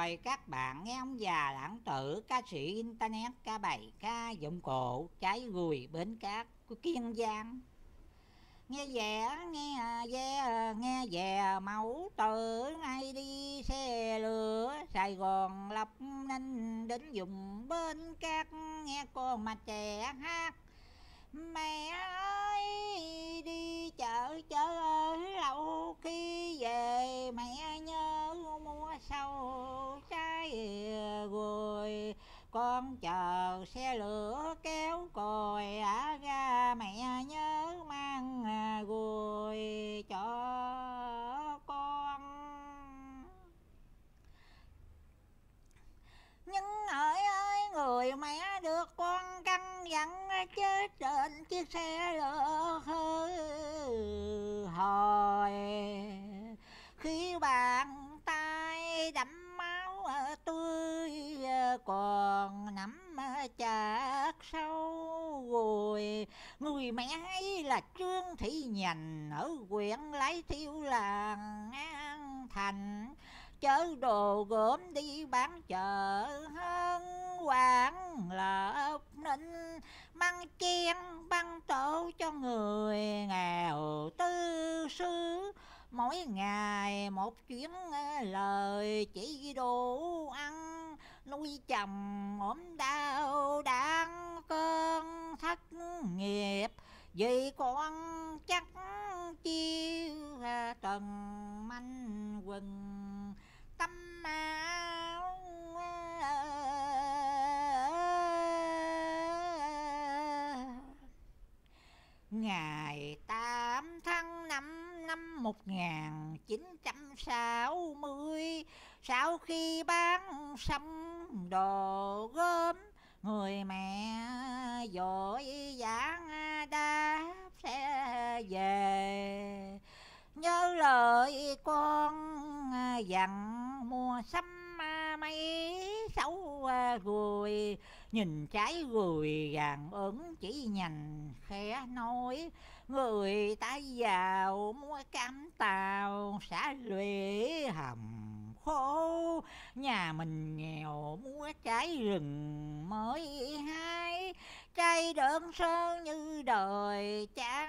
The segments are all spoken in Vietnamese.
mời các bạn nghe ông già lãng tử ca sĩ internet ca bài ca giọng cổ trái gùi bến cát của kiên giang nghe vẻ nghe ve nghe về mẫu từ nay đi xe lửa sài gòn lộc ninh đến dùng bến cát nghe con mà trẻ hát mẹ ơi đi chợ chợ lâu khi về mẹ nhớ mua sâu rồi con chờ xe lửa kéo còi ở ra mẹ nhớ mang rồi à, cho con nhưng hỡi ơi người mẹ được con căn dặn chết trên chiếc xe lửa hư hồi mẹ ấy là Trương Thị Nhành Ở huyện Lái thiếu làng An Thành Chở đồ gốm đi bán chợ Hơn quảng lợp ninh Mang chen băng tổ cho người nghèo tư sư Mỗi ngày một chuyến lời chỉ đủ ăn nuôi chồng ốm đau đang cơn thất nghiệp vì con chắc chi à, trần manh quần tâm áo à, Ngày tám tháng năm năm một nghìn chín trăm sáu mươi Sau khi bán xong đồ gốm Người mẹ dội dãn về nhớ lời con à, dặn mua sắm à, mấy xấu rồi à, nhìn trái rồi vàng ứng chỉ nhành khẽ nói người ta giàu mua cam tàu xả lụy hầm khô nhà mình nghèo mua trái rừng mới hái cây đơn sơ như đời cha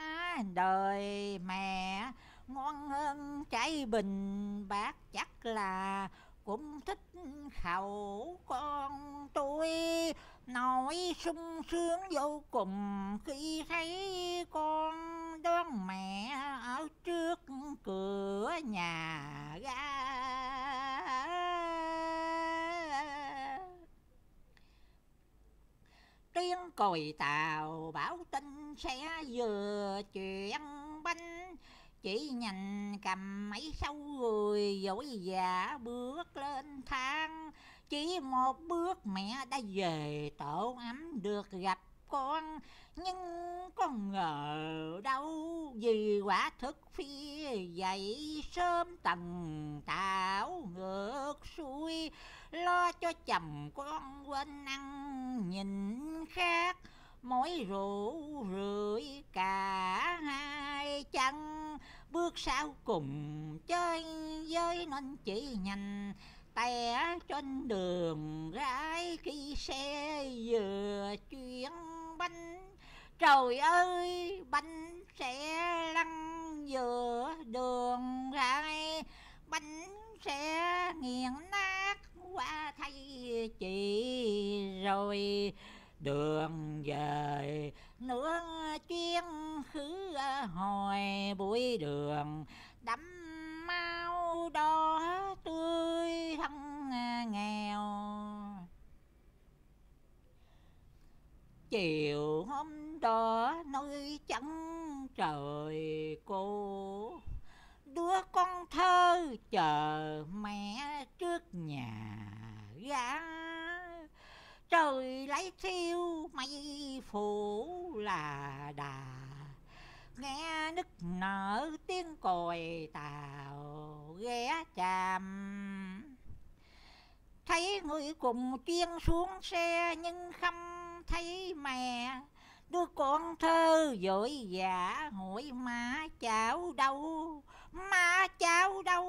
đời mẹ ngon hơn trái bình bác chắc là cũng thích khẩu con tôi nỗi sung sướng vô cùng khi thấy con đón mẹ ở trước cửa nhà ga tiếng còi tàu bảo sẽ vừa chuyện bánh chỉ nhành cầm mấy sâu người dỗi dã bước lên thang chỉ một bước mẹ đã về tổ ấm được gặp con nhưng con ngờ đâu vì quả thực phi dậy sớm tầng tạo ngược xuôi lo cho chồng con quên ăn nhìn khác mỏi rũ rượi cả hai chân bước sau cùng chơi với nên chỉ nhanh té trên đường rãi khi xe vừa chuyển bánh trời ơi bánh sẽ lăn giữa đường rãi bánh sẽ nghiền nát qua thay chị rồi đường về nửa chuyên khứ à, hồi buổi đường đắm mau đỏ tươi thân à, nghèo chiều hôm đó nơi chân trời cô đứa con thơ chờ mẹ trước nhà gái trời lấy siêu mây phủ là đà nghe nức nở tiếng còi tàu ghé chạm thấy người cùng chuyên xuống xe nhưng không thấy mẹ đứa con thơ vội vã hỏi má cháu đâu má cháu đâu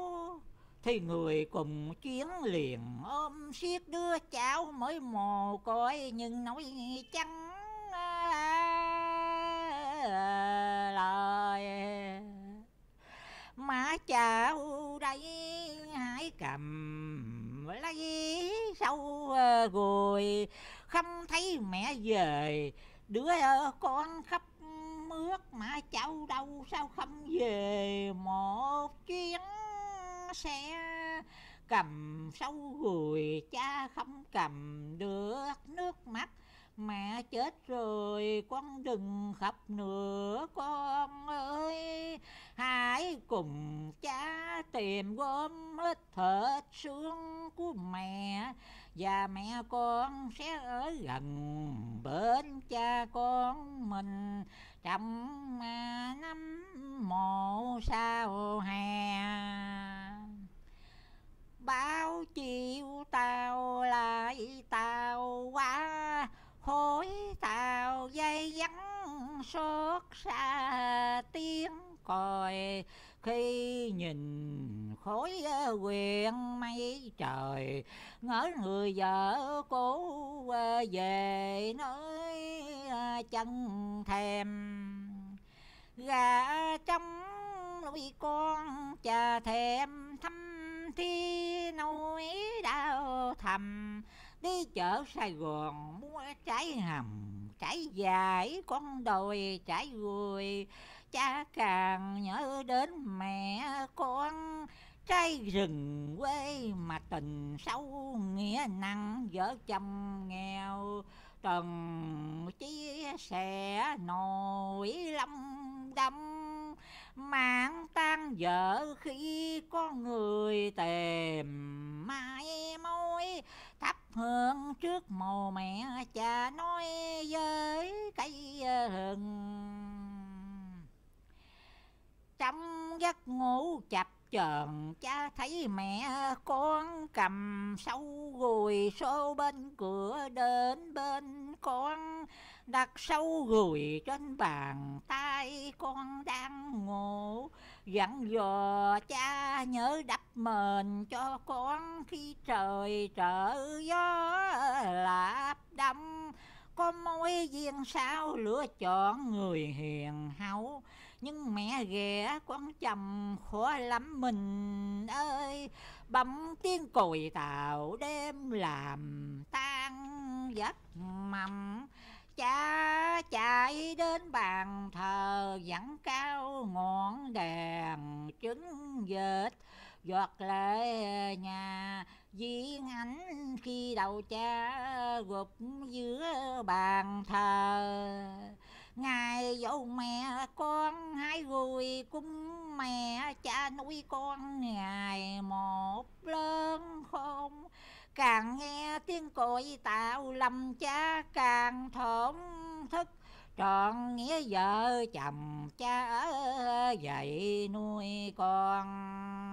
thì người cùng chuyến liền ôm siết đứa cháu mới mồ côi nhưng nói chăng lời mà cháu đây hãy cầm lấy sau rồi ờ, không thấy mẹ về đứa ờ, con khắp mướt mà cháu đâu sao không về một chuyến sẽ ờ, cầm sâu gùi cha không cầm được nước mắt mẹ chết rồi con đừng khóc nữa con ơi hãy cùng cha tìm gom hết thịt xương của mẹ và mẹ con sẽ ở gần bên cha con mình trong ờ, năm mộ sao hè bao chiều tàu lại tàu qua hối tàu dây vắng xót xa tiếng còi khi nhìn khối quyền mây trời ngỡ người vợ cũ về nơi chân thèm gà trong nuôi con cha thèm thăm thi nỗi đau thầm đi chợ Sài Gòn mua trái hầm trái dài con đồi trái vui cha càng nhớ đến mẹ con trái rừng quê mà tình sâu nghĩa nặng vợ chồng nghèo tầng chia sẻ nỗi lâm đâm mà gian dở khi có người tèm mai mối thắp hương trước mồ mẹ cha nói với cây hừng trong giấc ngủ chập chờn cha thấy mẹ con cầm sâu gùi xô bên cửa đến bên con đặt sâu gùi trên bàn tay con đang ngủ dặn dò cha nhớ đắp mền cho con khi trời trở gió lạp đông có mối duyên sao lựa chọn người hiền hậu nhưng mẹ ghẻ con chầm khó lắm mình ơi bấm tiếng còi tàu đêm làm tan giấc mầm cha chạy đến bàn thờ dẫn cao ngọn đèn trứng vệt giọt lệ nhà diễn ảnh khi đầu cha gục giữa bàn thờ ngày dỗ mẹ con hai người cung mẹ cha nuôi con ngày một lớn không càng nghe tiếng còi tạo lầm cha càng thổn thức trọn nghĩa vợ chồng cha ở dạy nuôi con